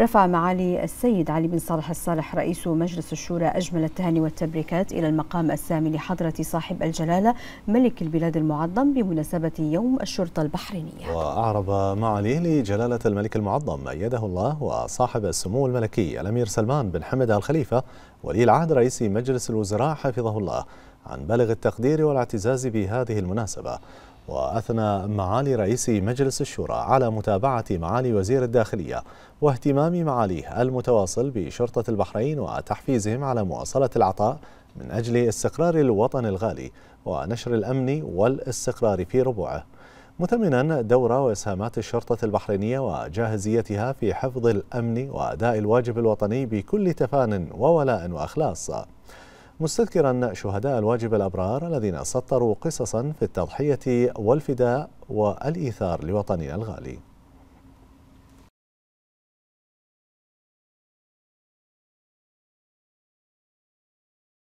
رفع معالي السيد علي بن صالح الصالح رئيس مجلس الشورى أجمل التهاني والتبريكات إلى المقام السامي لحضرة صاحب الجلالة ملك البلاد المعظم بمناسبة يوم الشرطة البحرينية وأعرب معاليه لجلالة الملك المعظم أيده الله وصاحب السمو الملكي الأمير سلمان بن حمد الخليفة ولي العهد رئيس مجلس الوزراء حفظه الله عن بلغ التقدير والاعتزاز بهذه المناسبة وأثنى معالي رئيس مجلس الشورى على متابعة معالي وزير الداخلية واهتمام معاليه المتواصل بشرطة البحرين وتحفيزهم على مواصلة العطاء من أجل استقرار الوطن الغالي ونشر الأمن والاستقرار في ربوعه مثمنا دور وإسهامات الشرطة البحرينية وجاهزيتها في حفظ الأمن وأداء الواجب الوطني بكل تفان وولاء وأخلاص مستذكرا شهداء الواجب الأبرار الذين سطروا قصصا في التضحية والفداء والإيثار لوطننا الغالي